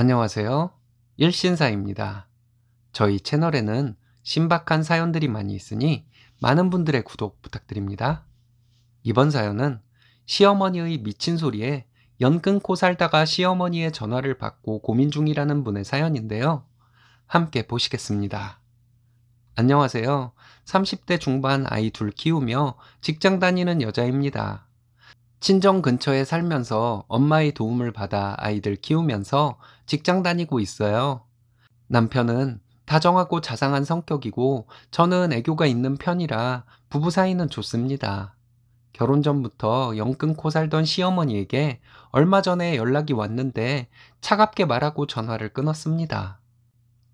안녕하세요. 일신사입니다. 저희 채널에는 신박한 사연들이 많이 있으니 많은 분들의 구독 부탁드립니다. 이번 사연은 시어머니의 미친 소리에 연끊고 살다가 시어머니의 전화를 받고 고민 중이라는 분의 사연인데요. 함께 보시겠습니다. 안녕하세요. 30대 중반 아이 둘 키우며 직장 다니는 여자입니다. 친정 근처에 살면서 엄마의 도움을 받아 아이들 키우면서 직장 다니고 있어요. 남편은 다정하고 자상한 성격이고 저는 애교가 있는 편이라 부부 사이는 좋습니다. 결혼 전부터 영 끊고 살던 시어머니에게 얼마 전에 연락이 왔는데 차갑게 말하고 전화를 끊었습니다.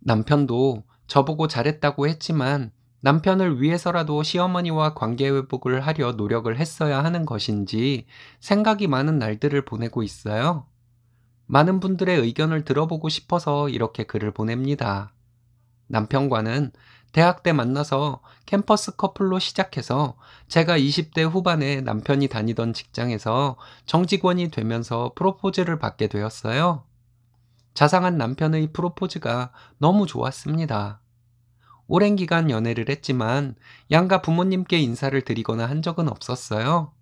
남편도 저보고 잘했다고 했지만 남편을 위해서라도 시어머니와 관계 회복을 하려 노력을 했어야 하는 것인지 생각이 많은 날들을 보내고 있어요. 많은 분들의 의견을 들어보고 싶어서 이렇게 글을 보냅니다. 남편과는 대학 때 만나서 캠퍼스 커플로 시작해서 제가 20대 후반에 남편이 다니던 직장에서 정직원이 되면서 프로포즈를 받게 되었어요. 자상한 남편의 프로포즈가 너무 좋았습니다. 오랜 기간 연애를 했지만 양가 부모님께 인사를 드리거나 한 적은 없었어요.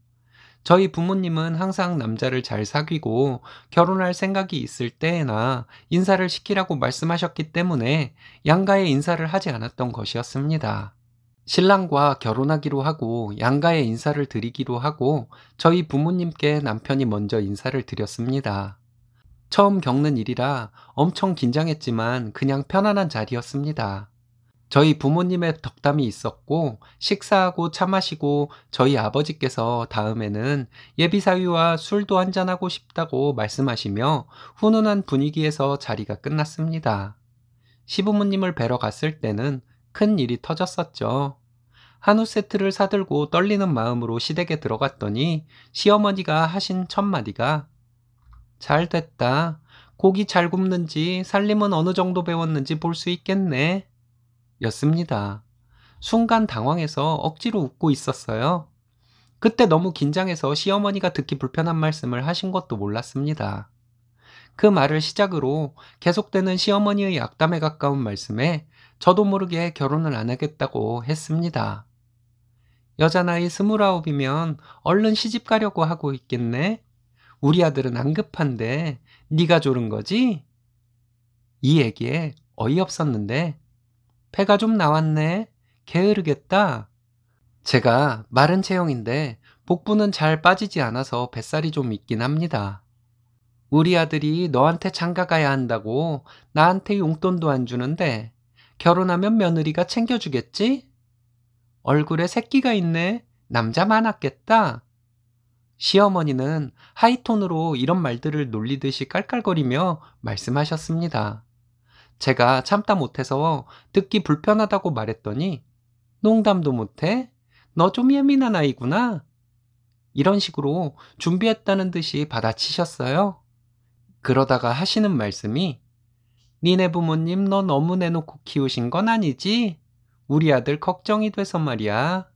저희 부모님은 항상 남자를 잘 사귀고 결혼할 생각이 있을 때에나 인사를 시키라고 말씀하셨기 때문에 양가에 인사를 하지 않았던 것이었습니다. 신랑과 결혼하기로 하고 양가에 인사를 드리기로 하고 저희 부모님께 남편이 먼저 인사를 드렸습니다. 처음 겪는 일이라 엄청 긴장했지만 그냥 편안한 자리였습니다. 저희 부모님의 덕담이 있었고 식사하고 차 마시고 저희 아버지께서 다음에는 예비사위와 술도 한잔하고 싶다고 말씀하시며 훈훈한 분위기에서 자리가 끝났습니다. 시부모님을 뵈러 갔을 때는 큰 일이 터졌었죠. 한우 세트를 사들고 떨리는 마음으로 시댁에 들어갔더니 시어머니가 하신 첫마디가 잘 됐다. 고기 잘 굽는지 살림은 어느 정도 배웠는지 볼 수 있겠네. 였습니다. 순간 당황해서 억지로 웃고 있었어요. 그때 너무 긴장해서 시어머니가 듣기 불편한 말씀을 하신 것도 몰랐습니다. 그 말을 시작으로 계속되는 시어머니의 악담에 가까운 말씀에 저도 모르게 결혼을 안 하겠다고 했습니다. 여자 나이 스물아홉이면 얼른 시집 가려고 하고 있겠네? 우리 아들은 안 급한데 네가 조른 거지? 이 얘기에 어이없었는데 배가좀 나왔네. 게으르겠다. 제가 마른 체형인데 복부는 잘 빠지지 않아서 뱃살이 좀 있긴 합니다. 우리 아들이 너한테 장가 가야 한다고 나한테 용돈도 안 주는데 결혼하면 며느리가 챙겨주겠지? 얼굴에 새끼가 있네. 남자 많았겠다. 시어머니는 하이톤으로 이런 말들을 놀리듯이 깔깔거리며 말씀하셨습니다. 제가 참다 못해서 듣기 불편하다고 말했더니 농담도 못해? 너 좀 예민한 아이구나? 이런 식으로 준비했다는 듯이 받아치셨어요. 그러다가 하시는 말씀이 니네 부모님 너 너무 내놓고 키우신 건 아니지? 우리 아들 걱정이 돼서 말이야.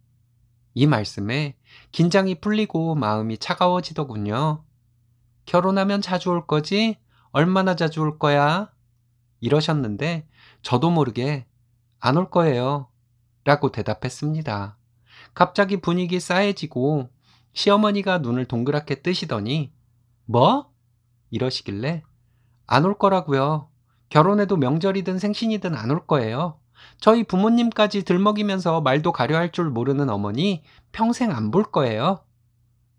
이 말씀에 긴장이 풀리고 마음이 차가워지더군요. 결혼하면 자주 올 거지? 얼마나 자주 올 거야? 이러셨는데 저도 모르게 안 올 거예요. 라고 대답했습니다. 갑자기 분위기 싸해지고 시어머니가 눈을 동그랗게 뜨시더니 뭐? 이러시길래 안 올 거라고요. 결혼해도 명절이든 생신이든 안 올 거예요. 저희 부모님까지 들먹이면서 말도 가려할 줄 모르는 어머니 평생 안 볼 거예요.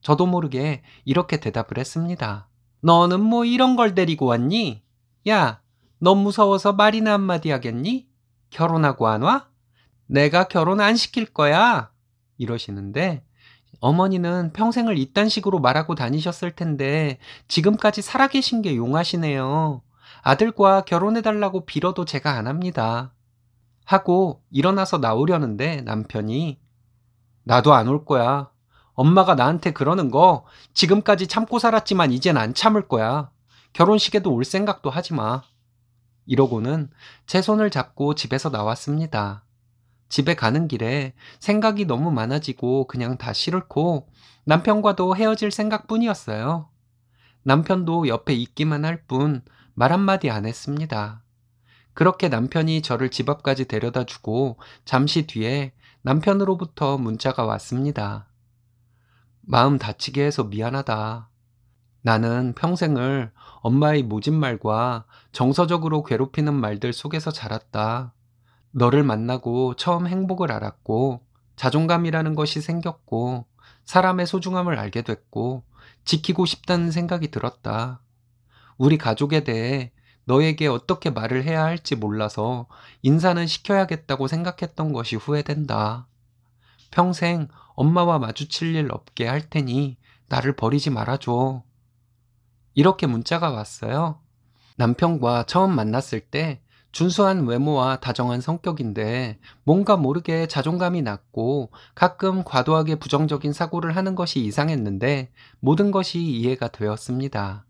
저도 모르게 이렇게 대답을 했습니다. 너는 뭐 이런 걸 데리고 왔니? 야, 넌 무서워서 말이나 한마디 하겠니? 결혼하고 안 와? 내가 결혼 안 시킬 거야. 이러시는데 어머니는 평생을 이딴 식으로 말하고 다니셨을 텐데 지금까지 살아계신 게 용하시네요. 아들과 결혼해달라고 빌어도 제가 안 합니다. 하고 일어나서 나오려는데 남편이 나도 안 올 거야. 엄마가 나한테 그러는 거 지금까지 참고 살았지만 이젠 안 참을 거야. 결혼식에도 올 생각도 하지 마. 이러고는 제 손을 잡고 집에서 나왔습니다. 집에 가는 길에 생각이 너무 많아지고 그냥 다 싫고 남편과도 헤어질 생각뿐이었어요. 남편도 옆에 있기만 할 뿐 말 한마디 안 했습니다. 그렇게 남편이 저를 집 앞까지 데려다 주고 잠시 뒤에 남편으로부터 문자가 왔습니다. 마음 다치게 해서 미안하다. 나는 평생을 엄마의 모진말과 정서적으로 괴롭히는 말들 속에서 자랐다. 너를 만나고 처음 행복을 알았고 자존감이라는 것이 생겼고 사람의 소중함을 알게 됐고 지키고 싶다는 생각이 들었다. 우리 가족에 대해 너에게 어떻게 말을 해야 할지 몰라서 인사는 시켜야겠다고 생각했던 것이 후회된다. 평생 엄마와 마주칠 일 없게 할 테니 나를 버리지 말아줘. 이렇게 문자가 왔어요. 남편과 처음 만났을 때 준수한 외모와 다정한 성격인데 뭔가 모르게 자존감이 낮고 가끔 과도하게 부정적인 사고를 하는 것이 이상했는데 모든 것이 이해가 되었습니다.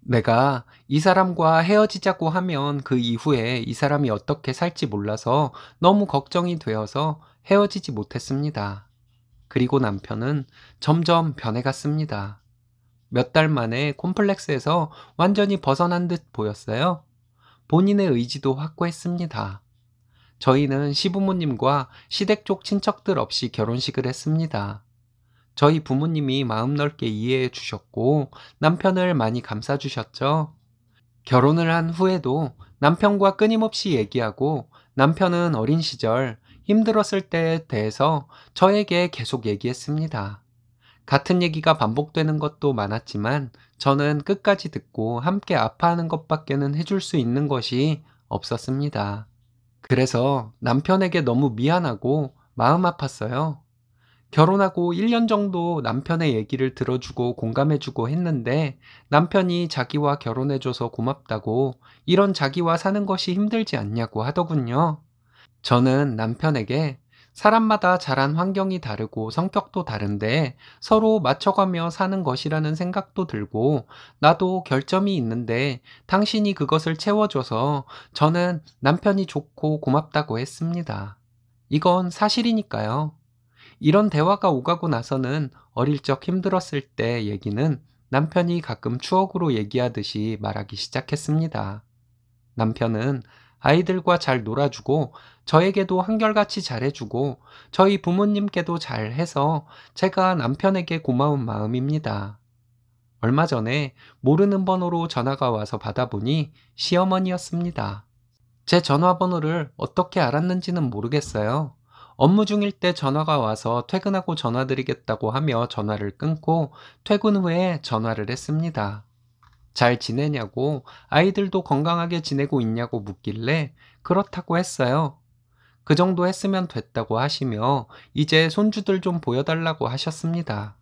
내가 이 사람과 헤어지자고 하면 그 이후에 이 사람이 어떻게 살지 몰라서 너무 걱정이 되어서 헤어지지 못했습니다. 그리고 남편은 점점 변해갔습니다. 몇달 만에 콤플렉스에서 완전히 벗어난 듯 보였어요. 본인의 의지도 확고했습니다. 저희는 시부모님과 시댁 쪽 친척들 없이 결혼식을 했습니다. 저희 부모님이 마음 넓게 이해해 주셨고 남편을 많이 감싸 주셨죠. 결혼을 한 후에도 남편과 끊임없이 얘기하고 남편은 어린 시절 힘들었을 때에 대해서 저에게 계속 얘기했습니다. 같은 얘기가 반복되는 것도 많았지만 저는 끝까지 듣고 함께 아파하는 것밖에는 해줄 수 있는 것이 없었습니다. 그래서 남편에게 너무 미안하고 마음 아팠어요. 결혼하고 1년 정도 남편의 얘기를 들어주고 공감해주고 했는데 남편이 자기와 결혼해줘서 고맙다고 이런 자기와 사는 것이 힘들지 않냐고 하더군요. 저는 남편에게 사람마다 자란 환경이 다르고 성격도 다른데 서로 맞춰가며 사는 것이라는 생각도 들고 나도 결점이 있는데 당신이 그것을 채워줘서 저는 남편이 좋고 고맙다고 했습니다. 이건 사실이니까요. 이런 대화가 오가고 나서는 어릴 적 힘들었을 때 얘기는 남편이 가끔 추억으로 얘기하듯이 말하기 시작했습니다. 남편은 아이들과 잘 놀아주고 저에게도 한결같이 잘해주고 저희 부모님께도 잘해서 제가 남편에게 고마운 마음입니다. 얼마 전에 모르는 번호로 전화가 와서 받아보니 시어머니였습니다. 제 전화번호를 어떻게 알았는지는 모르겠어요. 업무 중일 때 전화가 와서 퇴근하고 전화드리겠다고 하며 전화를 끊고 퇴근 후에 전화를 했습니다. 잘 지내냐고 아이들도 건강하게 지내고 있냐고 묻길래 그렇다고 했어요. 그 정도 했으면 됐다고 하시며 이제 손주들 좀 보여달라고 하셨습니다.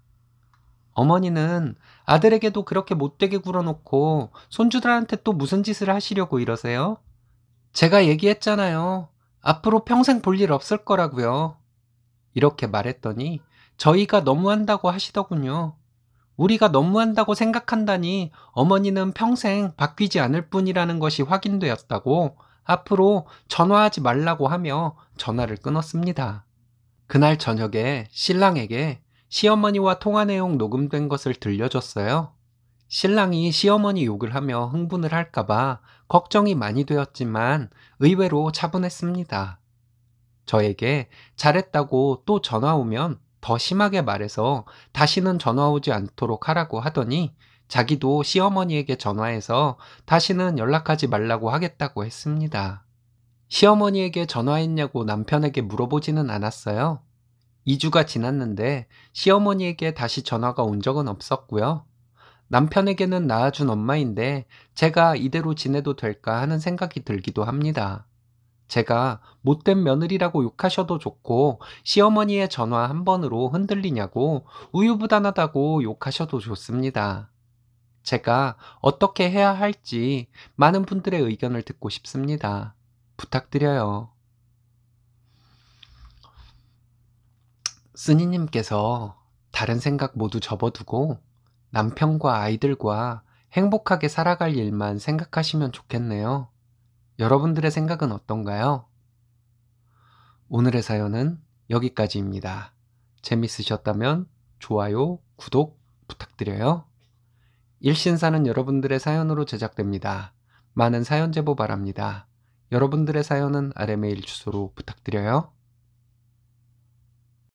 어머니는 아들에게도 그렇게 못되게 굴어놓고 손주들한테 또 무슨 짓을 하시려고 이러세요? 제가 얘기했잖아요. 앞으로 평생 볼 일 없을 거라고요. 이렇게 말했더니 저희가 너무한다고 하시더군요. 우리가 너무한다고 생각한다니 어머니는 평생 바뀌지 않을 뿐이라는 것이 확인되었다고 앞으로 전화하지 말라고 하며 전화를 끊었습니다. 그날 저녁에 신랑에게 시어머니와 통화 내용 녹음된 것을 들려줬어요. 신랑이 시어머니 욕을 하며 흥분을 할까봐 걱정이 많이 되었지만 의외로 차분했습니다. 저에게 잘했다고 또 전화 오면 더 심하게 말해서 다시는 전화 오지 않도록 하라고 하더니 자기도 시어머니에게 전화해서 다시는 연락하지 말라고 하겠다고 했습니다. 시어머니에게 전화했냐고 남편에게 물어보지는 않았어요. 2주가 지났는데 시어머니에게 다시 전화가 온 적은 없었고요. 남편에게는 낳아준 엄마인데 제가 이대로 지내도 될까 하는 생각이 들기도 합니다. 제가 못된 며느리라고 욕하셔도 좋고 시어머니의 전화 한 번으로 흔들리냐고 우유부단하다고 욕하셔도 좋습니다. 제가 어떻게 해야 할지 많은 분들의 의견을 듣고 싶습니다. 부탁드려요. 스니님께서 다른 생각 모두 접어두고 남편과 아이들과 행복하게 살아갈 일만 생각하시면 좋겠네요. 여러분들의 생각은 어떤가요? 오늘의 사연은 여기까지입니다. 재밌으셨다면 좋아요, 구독 부탁드려요. 일신사는 여러분들의 사연으로 제작됩니다. 많은 사연 제보 바랍니다. 여러분들의 사연은 아래 메일 주소로 부탁드려요.